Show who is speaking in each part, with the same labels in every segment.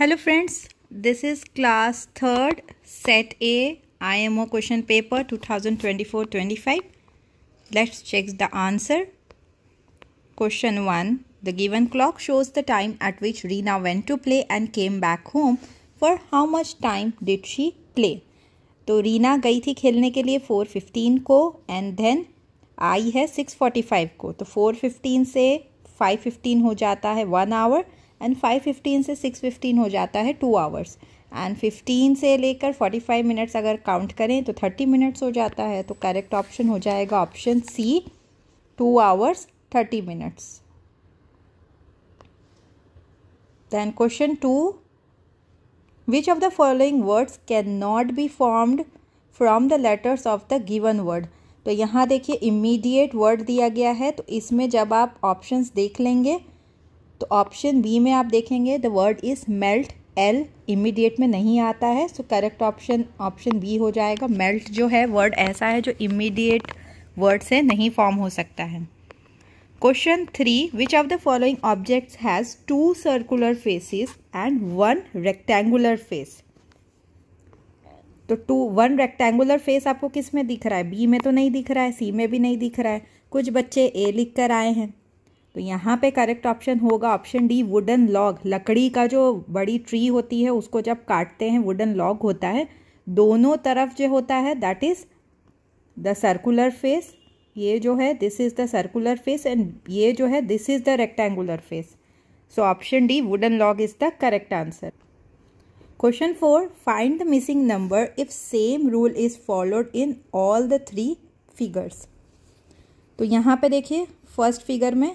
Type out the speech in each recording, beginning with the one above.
Speaker 1: Hello friends this is class third set A IMO question paper 2024-25 let's check the answer question one the given clock shows the time at which Reena went to play and came back home for how much time did she play तो रीना गई थी खेलने के लिए 4:15 को and then I है 6:45 को तो 4:15 से 5:15 हो जाता है one hour and five fifteen से सिक्स फिफ्टीन हो जाता है टू आवर्स एंड फिफ्टीन से लेकर फोर्टी फाइव मिनट्स अगर काउंट करें तो थर्टी मिनट्स हो जाता है तो करेक्ट ऑप्शन हो जाएगा option C two hours thirty minutes question two which of the following words can not be formed from the letters of the given word तो यहाँ देखिए इमीडिएट वर्ड दिया गया है तो इसमें जब आप ऑप्शंस देख लेंगे तो ऑप्शन बी में आप देखेंगे the word is melt L immediate में नहीं आता है so correct option option B हो जाएगा मेल्ट जो है वर्ड ऐसा है जो इमीडिएट वर्ड से नहीं फॉर्म हो सकता है question three which of the following objects has two circular faces and one rectangular face तो टू वन रेक्टेंगुलर फेस आपको किस में दिख रहा है बी में तो नहीं दिख रहा है सी में भी नहीं दिख रहा है कुछ बच्चे ए लिख कर आए हैं तो यहाँ पे करेक्ट ऑप्शन होगा ऑप्शन डी वुडन लॉग लकड़ी का जो बड़ी ट्री होती है उसको जब काटते हैं वुडन लॉग होता है दोनों तरफ जो होता है that is the circular face ये जो है this is the circular face and ये जो है this is the rectangular face so option D wooden log is the correct answer question four find the missing number if same rule is followed in all the three figures तो यहाँ पे देखिए first figure में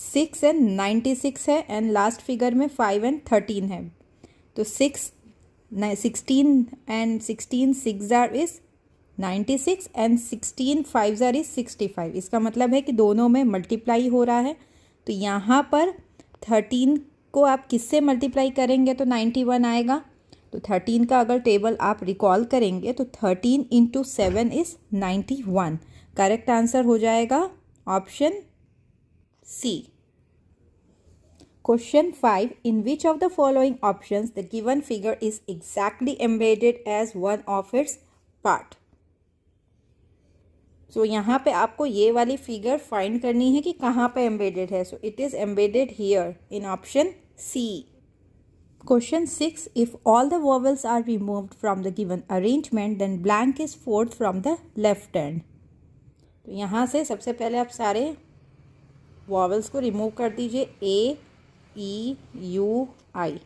Speaker 1: six and ninety six है and last figure में five and thirteen है तो six sixteen and sixteen six are is ninety six and sixteen five are is sixty five इसका मतलब है कि दोनों में मल्टीप्लाई हो रहा है तो यहाँ पर थर्टीन को आप किससे मल्टीप्लाई करेंगे तो नाइन्टी वन आएगा तो थर्टीन का अगर टेबल आप रिकॉल करेंगे तो thirteen into seven is ninety one correct answer हो जाएगा option C. Question 5. In which of the following options the given figure is exactly embedded as one of its part? So so, यहाँ पे आपको ये वाली figure find करनी है कि कहाँ पे एम्बेडेड है so it is embedded here in option C Question 6 If all the vowels are removed from the given arrangement, then blank is fourth from the left end. तो यहाँ से सबसे पहले आप सारे वॉवल्स को रिमूव कर दीजिए ए ई यू आई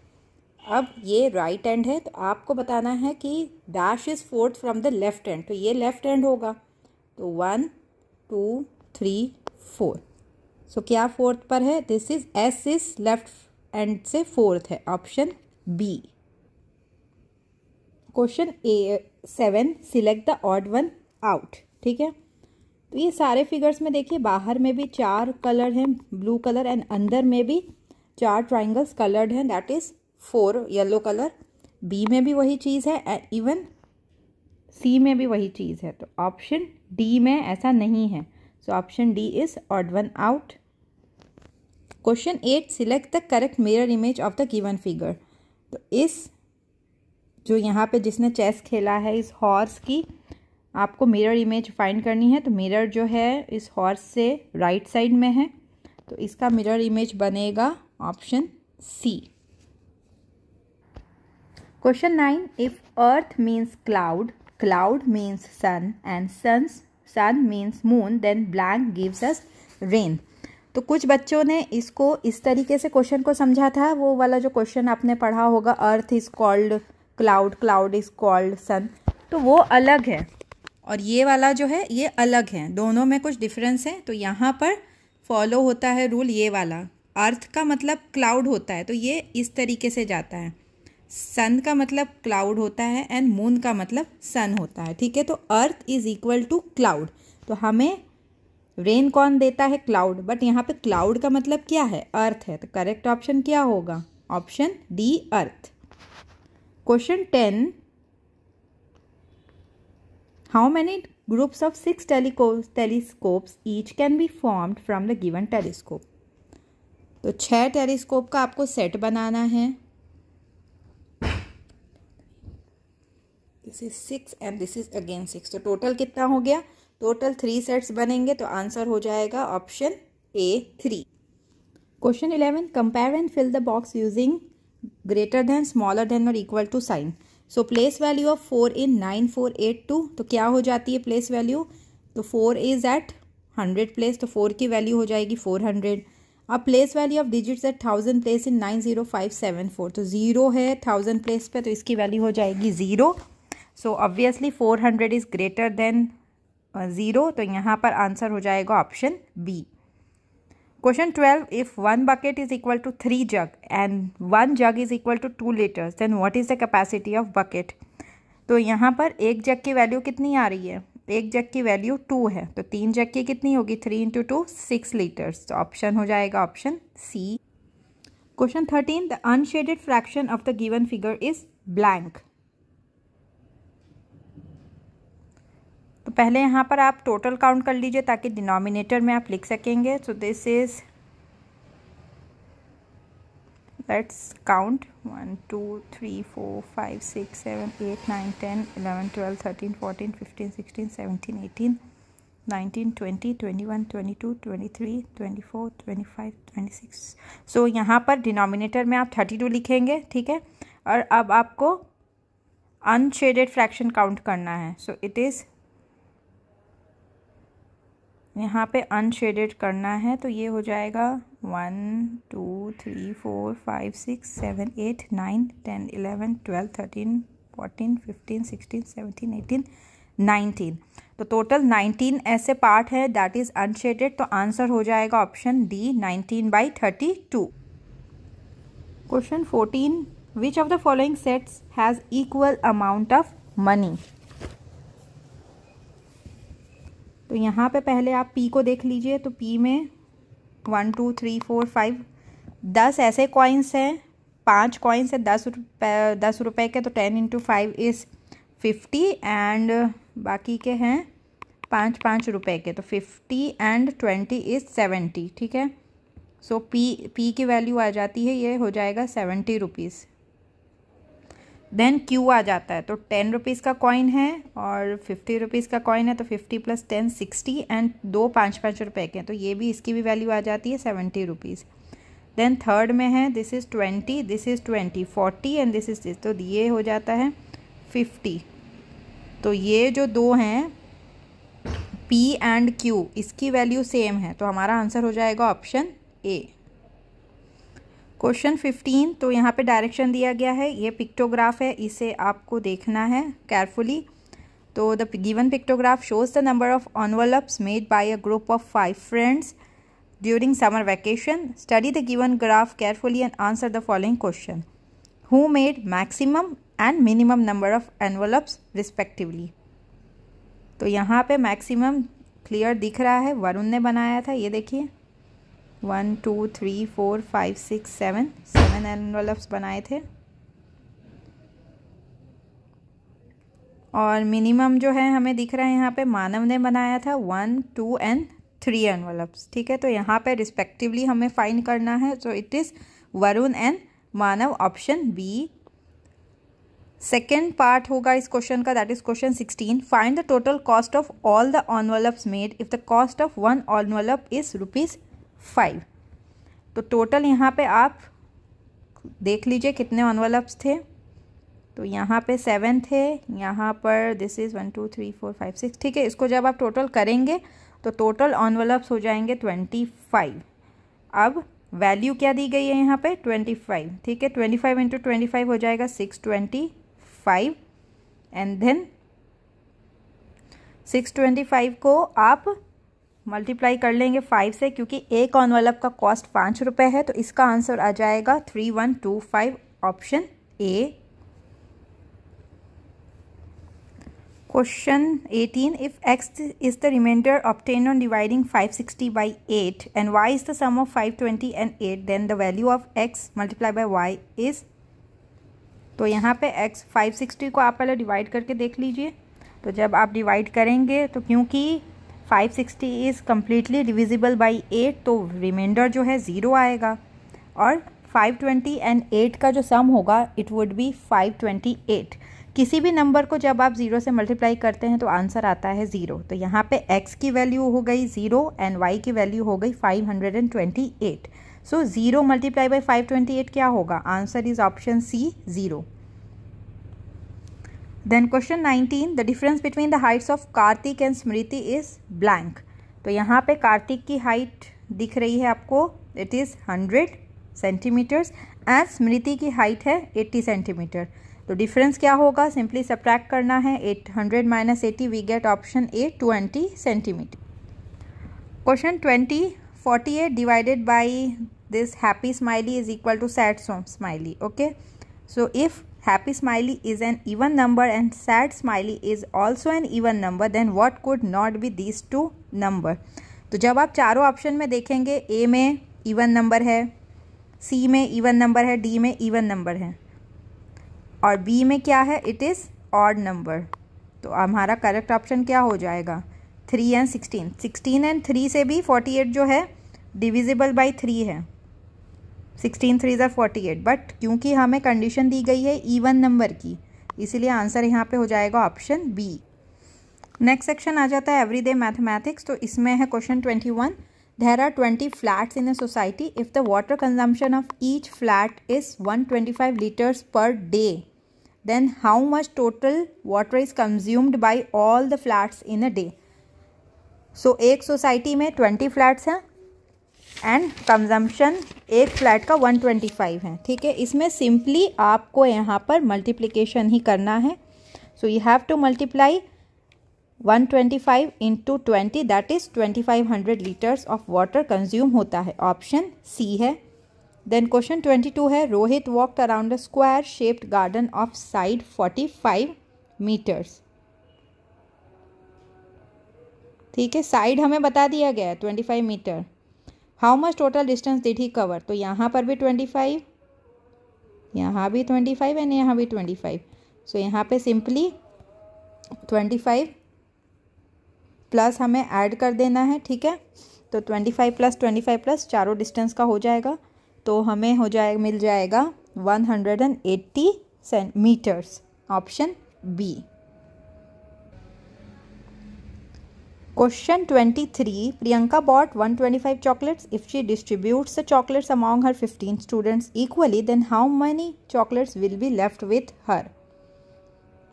Speaker 1: अब ये राइट एंड है तो आपको बताना है कि dash is fourth from the left end तो ये लेफ्ट एंड होगा तो one two three four so क्या फोर्थ पर है this is S is left end से फोर्थ है option B question uh seven select the odd one out ठीक है तो ये सारे फिगर्स में देखिए बाहर में भी चार कलर हैं ब्लू कलर एंड अंदर में भी चार ट्राइंगल्स कलर्ड हैं that is four yellow colour B में भी वही चीज़ है एंड इवन सी में भी वही चीज़ है तो ऑप्शन डी में ऐसा नहीं है so option D is odd one out question eight select the correct mirror image of the given figure तो इस जो यहाँ पे जिसने चेस खेला है इस हॉर्स की आपको मिरर इमेज फाइंड करनी है तो मिरर जो है इस हॉर्स से राइट साइड में है तो इसका मिरर इमेज बनेगा option C question nine if earth means cloud cloud means sun and suns sun means moon then blank gives us rain तो कुछ बच्चों ने इसको इस तरीके से क्वेश्चन को समझा था वो वाला जो क्वेश्चन आपने पढ़ा होगा earth is called cloud cloud is called sun तो वो अलग है और ये वाला जो है ये अलग है दोनों में कुछ डिफरेंस है तो यहाँ पर फॉलो होता है रूल ये वाला अर्थ का मतलब क्लाउड होता है तो ये इस तरीके से जाता है सन का मतलब क्लाउड होता है एंड मून का मतलब सन होता है ठीक है तो earth is equal to cloud तो हमें रेन कौन देता है क्लाउड बट यहाँ पे क्लाउड का मतलब क्या है अर्थ है तो करेक्ट ऑप्शन क्या होगा option D earth question ten How many groups of six telescopes each can be formed from the given telescope? तो छह टेलीस्कोप का आपको सेट बनाना है this is six and this is again six तो total कितना हो गया टोटल थ्री सेट्स बनेंगे तो आंसर हो जाएगा option A three question eleven compare and fill the box using greater than smaller than और equal to sign so place value of four in nine four eight two तो क्या हो जाती है प्लेस वैल्यू तो four is at hundred place तो four की value हो जाएगी फोर हंड्रेड अब place value of digits at thousand place in nine zero five seven four तो ज़ीरो है थाउजेंड प्लेस पे तो इसकी वैल्यू हो जाएगी zero so obviously four hundred is greater than zero तो यहाँ पर आंसर हो जाएगा option B question twelve if one bucket is equal to three jug and one jug is equal to two litres then what is the capacity of bucket तो यहाँ पर एक जग की वैल्यू कितनी आ रही है एक जग की वैल्यू टू है तो तीन जग की कितनी होगी three into two six litres तो ऑप्शन हो जाएगा option C question thirteen the unshaded fraction of the given figure is blank पहले यहाँ पर आप टोटल काउंट कर लीजिए ताकि डिनोमिनेटर में आप लिख सकेंगे so this is let's count one two three four five six seven eight nine ten eleven twelve thirteen fourteen fifteen sixteen seventeen eighteen nineteen twenty twenty one twenty two twenty three twenty four twenty five twenty six so यहाँ पर denominator में आप thirty two लिखेंगे ठीक है और अब आपको अनशेडेड फ्रैक्शन काउंट करना है सो इट इज़ यहाँ पे अनशेडेड करना है तो ये हो जाएगा one two three four five six seven eight nine ten eleven twelve thirteen fourteen fifteen sixteen seventeen eighteen nineteen तो टोटल नाइनटीन ऐसे पार्ट है दैट इज़ अनशेडेड तो आंसर हो जाएगा option D nineteen by thirty two question fourteen which of the following sets has equal amount of money तो यहाँ पे पहले आप पी को देख लीजिए तो पी में one two three four five दस ऐसे कॉइन्स हैं पांच कॉइन्स हैं दस रुपये दस रुपये के तो ten into five is fifty and बाकी के हैं पाँच पाँच रुपए के तो fifty and twenty is seventy ठीक है सो पी पी की वैल्यू आ जाती है ये हो जाएगा सेवेंटी रुपीज़ देन क्यू आ जाता है तो टेन रुपीज़ का कॉइन है और फिफ्टी रुपीज़ का कॉइन है तो fifty plus ten sixty and दो पाँच पाँच रुपए के हैं तो ये भी इसकी भी वैल्यू आ जाती है सेवेंटी रुपीज़ देन थर्ड में है this is twenty this is twenty forty and this is this तो ये हो जाता है फिफ्टी तो ये जो दो हैं पी एंड क्यू इसकी वैल्यू सेम है तो हमारा आंसर हो जाएगा ऑप्शन ए क्वेश्चन फिफ्टीन तो यहाँ पे डायरेक्शन दिया गया है ये पिक्टोग्राफ है इसे आपको देखना है केयरफुली तो the given pictograph shows the number of envelopes made by a group of five friends during summer vacation study the given graph carefully and answer the following question who made maximum and minimum number of envelopes respectively तो यहाँ पे maximum clear दिख रहा है वरुण ने बनाया था ये देखिए one two three four five six seven seven envelopes बनाए थे और मिनिमम जो है हमें दिख रहा है यहाँ पे मानव ने बनाया था one two and three envelopes ठीक है तो यहाँ पे रिस्पेक्टिवली हमें फाइंड करना है so it is Varun and Manav option B second part होगा इस क्वेश्चन का that is question sixteen find the total cost of all the envelope made if the cost of one envelope is rupees five तो total यहाँ पे आप देख लीजिए कितने ऑनवलप्स थे तो यहाँ पे सेवन थे यहाँ पर this is one two three four five six ठीक है इसको जब आप टोटल करेंगे तो टोटल ऑनवलप्स हो जाएंगे ट्वेंटी फाइव अब वैल्यू क्या दी गई है यहाँ पे ट्वेंटी फाइव ठीक है twenty five into twenty five हो जाएगा six twenty five and then six twenty five को आप मल्टीप्लाई कर लेंगे फाइव से क्योंकि एक ऑन वाला का कॉस्ट पाँच रुपये है तो इसका आंसर आ जाएगा three one two five option A question eighteen if X is the reminder of ten on dividing five sixty by eight and Y is the sum of 520 twenty and eight then the value of X multiply by Y is तो यहाँ पे x five sixty को आप पहले divide करके देख लीजिए तो जब आप डिवाइड करेंगे तो क्योंकि 560 is completely divisible by eight तो रिमाइंडर जो है ज़ीरो आएगा और 520 एंड 8 का जो सम होगा इट वुड बी 528 किसी भी नंबर को जब आप ज़ीरो से मल्टीप्लाई करते हैं तो आंसर आता है ज़ीरो तो यहाँ पे x की वैल्यू हो गई ज़ीरो एंड y की वैल्यू हो गई 528 so zero multiply by eight क्या होगा answer is option C zero then question nineteen the difference between the heights of Kartik and Smriti is blank तो यहाँ पे कार्तिक की हाइट दिख रही है आपको it is hundred centimetres and Smriti की हाइट है एट्टी सेंटीमीटर तो डिफरेंस क्या होगा सिंपली सप्रैक्ट करना है eight hundred minus eighty we get option A twenty centimetre question twenty forty eight divided by this happy smiley is equal to sad smiley okay so if happy smiley is an even number and sad smiley is also an even number then what could not be these two number तो जब आप चारों option में देखेंगे ए में even number है C में even number है डी में इवन नंबर है और बी में क्या है इट इज़ ऑड नंबर तो हमारा करेक्ट ऑप्शन क्या हो जाएगा three and sixteen sixteen and three से भी फोर्टी एट जो है डिविजिबल बाई थ्री है सिक्सटीन थ्री ज़ार फोर्टी एट बट क्योंकि हमें कंडीशन दी गई है इवन नंबर की इसीलिए आंसर यहाँ पे हो जाएगा ऑप्शन बी नेक्स्ट सेक्शन आ जाता है एवरी डे मैथमेटिक्स तो इसमें है question twenty one there are twenty flats in a society if the water consumption of each flat is one twenty five litres per day then how much total water is consumed by all the flats in a day so एक society में twenty flats हैं and consumption एक flat का 125 है ठीक है इसमें simply आपको यहाँ पर मल्टीप्लिकेशन ही करना है so you have to multiply 125 twenty five into twenty that is twenty five hundred litres of water consume होता है ऑप्शन सी है देन क्वेश्चन ट्वेंटी टू है Rohit walk around a square shaped garden of side forty five metres ठीक है side हमें बता दिया गया है twenty five metre how much total distance did he cover तो यहाँ पर भी ट्वेंटी फाइव यहाँ भी ट्वेंटी फाइव एंड यहाँ भी ट्वेंटी फाइव सो यहाँ पे सिंपली ट्वेंटी फाइव प्लस हमें ऐड कर देना है ठीक है तो twenty five plus twenty five plus चारों डिस्टेंस का हो जाएगा तो हमें हो जाए मिल जाएगा one hundred and eighty metres option B question twenty three Priyanka bought one twenty five chocolates if she distributes the chocolates among her fifteen students equally then how many chocolates will be left with her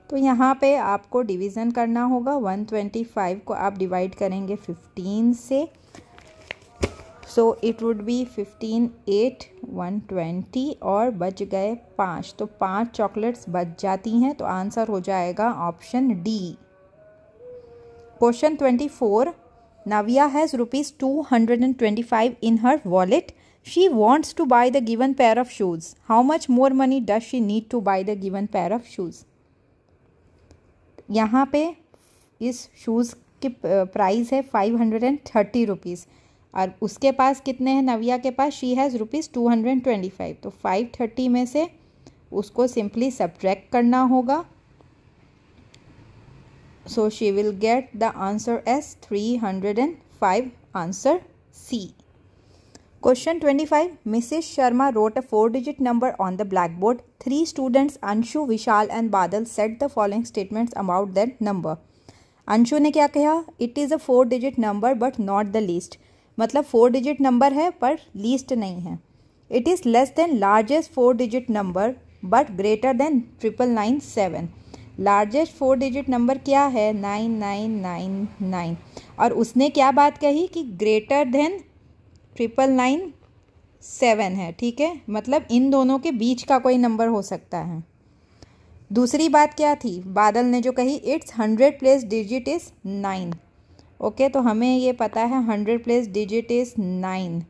Speaker 1: तो यहाँ पे आपको division करना होगा one twenty five को आप divide करेंगे fifteen से so it would be fifteen eight one twenty और बच गए पाँच तो पाँच चॉकलेट्स बच जाती हैं तो आंसर हो जाएगा option D question twenty four Navya has rupees two hundred and twenty five in her wallet she wants to buy the given pair of shoes how much more money does she need to buy the given pair of shoes यहाँ पे इस shoes की price है five hundred and thirty rupees और उसके पास कितने हैं नविया के पास she has rupees two hundred and twenty five तो फाइव थर्टी में से उसको सिंपली सब्ट्रैक्ट करना होगा So she will get the answer as 305 answer C. Question 25. Mrs. Sharma wrote a four-digit number on the blackboard. Three students Anshu, Vishal and Badal said the following statements about that number. Anshu ne kya कहा It is a four-digit number, but not the least. Least मतलब digit number number है पर least नहीं है less than largest 4 digit number but greater than greater largest four digit number क्या है nine nine nine nine और उसने क्या बात कही कि greater than triple nine seven है ठीक है मतलब इन दोनों के बीच का कोई नंबर हो सकता है दूसरी बात क्या थी बादल ने जो कही it's hundred place digit is nine okay तो हमें ये पता है hundred place digit is nine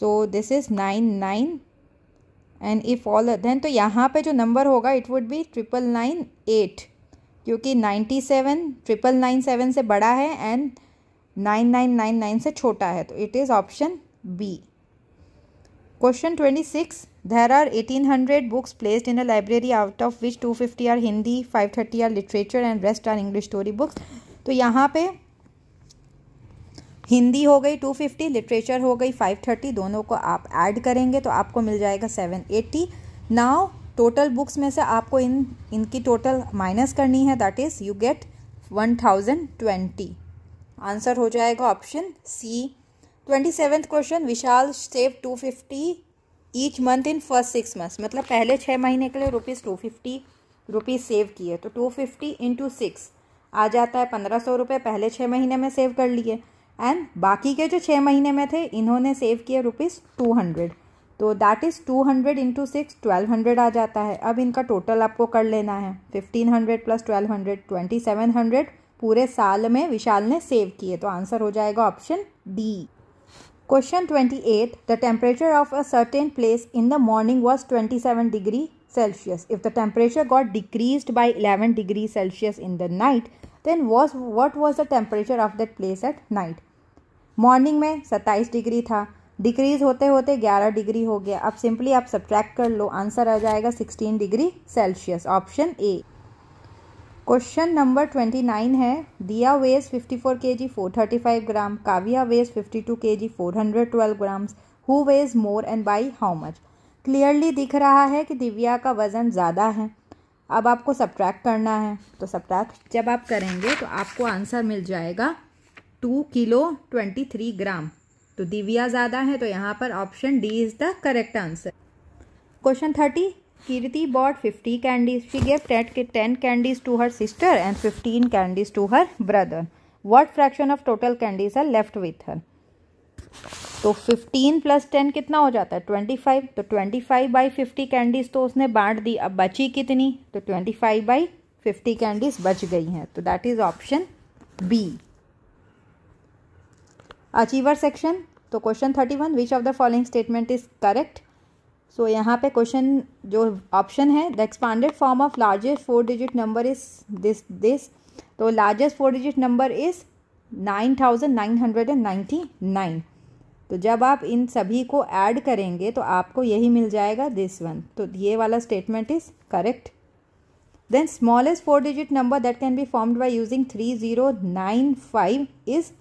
Speaker 1: so this is nine nine and if all then तो यहाँ पे जो नंबर होगा it would be triple nine eight क्योंकि ninety seven triple nine seven से बड़ा है and nine nine nine nine से छोटा है तो it is option B question twenty six there are eighteen hundred books placed in a library out of which two fifty are Hindi five thirty are literature and rest are English story books तो यहाँ पे हिंदी हो गई 250 literature हो गई 530 दोनों को आप ऐड करेंगे तो आपको मिल जाएगा 780 नाव टोटल बुक्स में से आपको इन इनकी टोटल माइनस करनी है that is you get 1020 answer हो जाएगा option C twenty seventh question Vishal save two fifty each month in first six months मतलब पहले छः महीने के लिए rupees two fifty rupees save किए तो टू फिफ्टी इंटू सिक्स आ जाता है पंद्रह सौ रुपये पहले छः महीने में सेव कर लिए एंड बाकी के जो छः महीने में थे इन्होंने सेव किए रुपीज़ टू हंड्रेड तो that is two hundred into six twelve hundred आ जाता है अब इनका टोटल आपको कर लेना है fifteen hundred plus twelve hundred twenty seven hundred पूरे साल में विशाल ने सेव किए तो आंसर हो जाएगा option D question twenty eight the temperature of a certain place in the morning was twenty seven degree Celsius. If the temperature got decreased by 11 degree Celsius in the night, then was what was the temperature of that place at night? morning mein 27 degree tha decrease होते होते 11 degree हो गया अब simply आप subtract कर लो answer आ जाएगा 16 degree Celsius option A question number 29 है दिया weighs 54 KG 435 gram Kavya weighs 52 KG 412 grams who weighs more and by how much clearly दिख रहा है कि दिव्या का वज़न ज़्यादा है अब आपको सब्ट्रैक्ट करना है तो सब्ट्रैक्ट जब आप करेंगे तो आपको आंसर मिल जाएगा two kilo twenty three gram तो दिव्या ज़्यादा है तो यहाँ पर option D is the correct answer question thirty Kirti bought fifty candies she gave टेट ten candies to her sister and fifteen candies to her brother what fraction of total candies are left with her तो fifteen plus ten कितना हो जाता है twenty five तो twenty five by fifty candies तो उसने बांट दी अब बची कितनी तो twenty five by fifty candies बच गई हैं तो that is option B achiever section तो question thirty one which of the following statement is correct so यहाँ पे क्वेश्चन जो ऑप्शन है the expanded form of largest four digit number is this this तो largest four digit number is nine thousand nine hundred and ninety nine तो जब आप इन सभी को ऐड करेंगे तो आपको यही मिल जाएगा दिस वन तो ये वाला statement is correct then smallest four digit number that can be formed by using three zero nine five is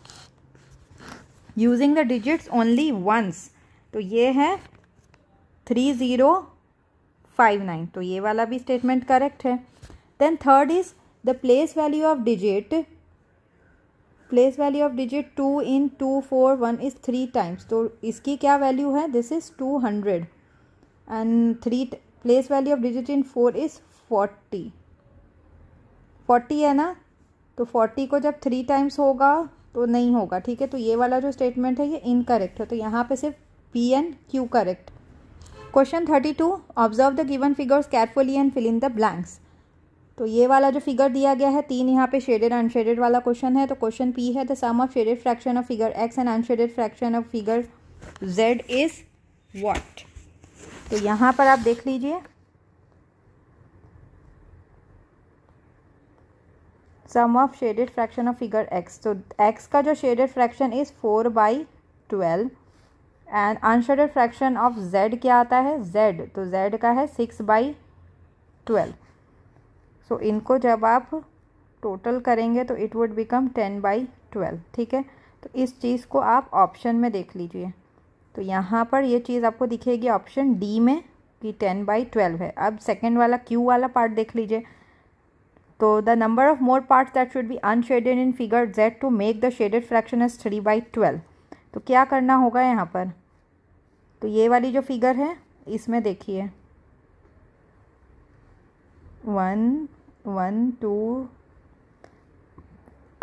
Speaker 1: using the digits only once तो ये है थ्री ज़ीरो फाइव नाइन तो ये वाला भी स्टेटमेंट करेक्ट है then third is the place value of digit place value of digit two in two four one is three times तो इसकी क्या वैल्यू है this is two hundred and three place value of digit in four is forty forty है ना तो forty को जब three times होगा तो नहीं होगा ठीक है तो ये वाला जो स्टेटमेंट है ये इनकरेक्ट है तो यहाँ पे सिर्फ P N Q correct question thirty two observe the given figures carefully and fill in the blanks तो ये वाला जो फिगर दिया गया है तीन यहाँ पे शेडेड अनशेडेड वाला क्वेश्चन है तो क्वेश्चन पी है the sum of shaded fraction of figure X and unshaded fraction of figure Z is what तो यहाँ पर आप देख लीजिए sum of shaded fraction of figure X तो एक्स का जो shaded fraction is four by twelve and unshaded fraction of Z क्या आता है जेड तो जेड का है सिक्स बाई ट्वेल्व सो इनको जब आप टोटल करेंगे तो it would become ten by twelve ठीक है तो इस चीज़ को आप ऑप्शन में देख लीजिए तो यहाँ पर ये चीज़ आपको दिखेगी ऑप्शन डी में कि टेन बाई ट्वेल्व है अब सेकेंड वाला क्यू वाला पार्ट देख लीजिए तो the number of more part that should be unshaded in figure Z to make the shaded fraction as three by twelve तो क्या करना होगा यहाँ पर तो ये वाली जो फिगर है इसमें देखिए वन वन टू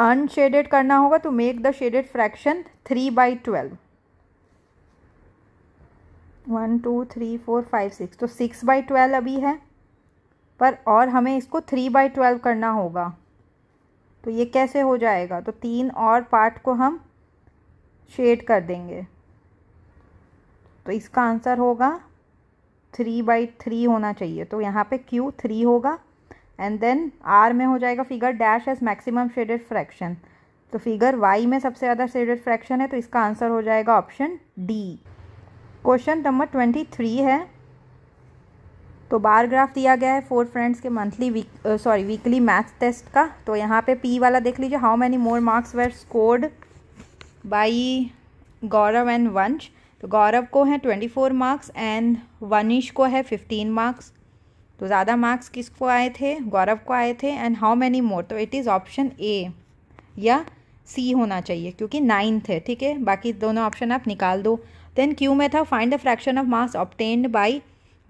Speaker 1: अनशेडेड करना होगा तो make the shaded fraction three by twelve one two three four five six तो सिक्स बाई ट्वेल्व अभी है पर और हमें इसको थ्री बाई ट्वेल्व करना होगा तो ये कैसे हो जाएगा तो तीन और पार्ट को हम शेड कर देंगे तो इसका आंसर होगा थ्री बाई थ्री होना चाहिए तो यहाँ पे क्यू थ्री होगा एंड देन आर में हो जाएगा figure dash as maximum shaded fraction तो फिगर वाई में सबसे ज़्यादा शेडेड फ्रैक्शन है तो इसका आंसर हो जाएगा option D question number twenty three है तो बार ग्राफ दिया गया है फोर फ्रेंड्स के monthly week sorry weekly math test का तो यहाँ पे पी वाला देख लीजिए how many more marks were scored by Gaurav and Vansh तो गौरव को है twenty four marks and Vaneesh को है फिफ्टीन मार्क्स तो ज़्यादा मार्क्स किसको आए थे गौरव को आए थे एंड हाउ मैनी मोर तो इट इज़ ऑप्शन ए या सी होना चाहिए क्योंकि नाइन थे ठीक है बाकी दोनों ऑप्शन आप निकाल दो देन क्यू में था find the fraction of marks obtained by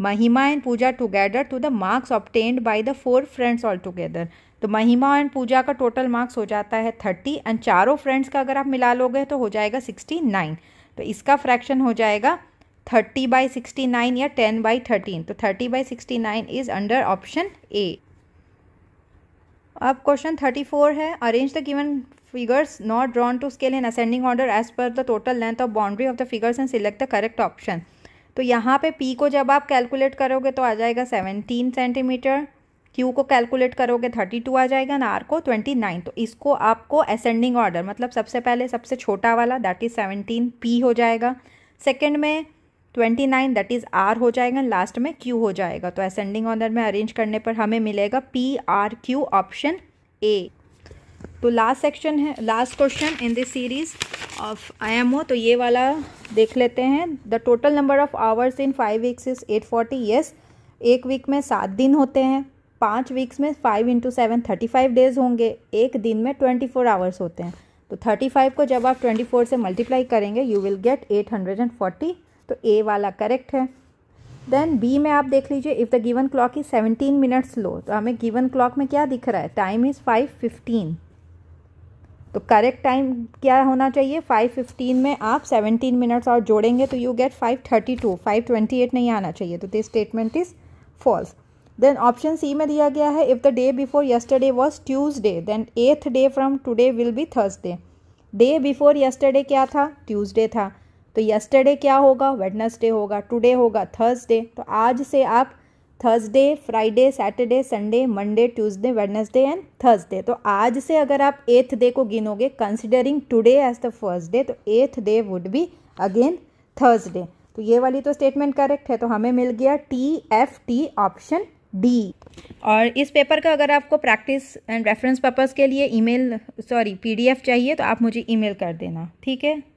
Speaker 1: Mahima and Puja together to the marks obtained by the four friends all together तो महिमा एंड पूजा का टोटल मार्क्स हो जाता है थर्टी एंड चारों फ्रेंड्स का अगर आप मिला लोगे तो हो जाएगा सिक्सटी नाइन तो इसका फ्रैक्शन हो जाएगा थर्टी बाई सिक्सटी नाइन या टेन बाई थर्टीन तो thirty by sixty nine is under option A अब क्वेश्चन थर्टी फोर है arrange the given figures not drawn to scale in ascending order as per the total length of boundary of the figures and select the correct option तो यहाँ पे P को जब आप calculate करोगे तो आ जाएगा सेवनटीन सेंटीमीटर क्यू को कैलकुलेट करोगे थर्टी टू आ जाएगा ना आर को ट्वेंटी नाइन तो इसको आपको असेंडिंग ऑर्डर मतलब सबसे पहले सबसे छोटा वाला दैट इज़ सेवनटीन पी हो जाएगा सेकेंड में twenty nine that is R हो जाएगा लास्ट में क्यू हो जाएगा तो असेंडिंग ऑर्डर में अरेंज करने पर हमें मिलेगा P R Q option A तो लास्ट सेक्शन है last question in this series of I M O तो ये वाला देख लेते हैं the total number of hours in five weeks is eight forty yes एक वीक में सात दिन होते हैं पाँच वीक्स में five into seven thirty five days होंगे एक दिन में ट्वेंटी फोर आवर्स होते हैं तो थर्टी फाइव को जब आप ट्वेंटी फोर से मल्टीप्लाई करेंगे you will get eight hundred and forty तो ए वाला करेक्ट है देन बी में आप देख लीजिए if the given clock is seventeen minutes slow तो हमें गिवन क्लॉक में क्या दिख रहा है टाइम इज़ फाइव फिफ्टीन तो करेक्ट टाइम क्या होना चाहिए फाइव फिफ्टीन में आप सेवनटीन मिनट्स और जोड़ेंगे तो you get five thirty two five twenty eight नहीं आना चाहिए तो this statement is false then option C में दिया गया है if the day before yesterday was Tuesday then eighth day from today will be Thursday day before yesterday क्या था ट्यूजडे था तो यस्टरडे क्या होगा वेडनसडे होगा टुडे होगा थर्सडे तो आज से आप Thursday Friday Saturday Sunday Monday Tuesday Wednesday and Thursday तो आज से अगर आप एथ डे को गिनोगे considering today as the first day तो eighth day would be again Thursday तो ये वाली तो स्टेटमेंट करेक्ट है तो हमें मिल गया T F T option D और इस पेपर का अगर आपको प्रैक्टिस एंड रेफरेंस पर्पज़ के लिए ईमेल सॉरी पीडीएफ चाहिए तो आप मुझे ईमेल कर देना ठीक है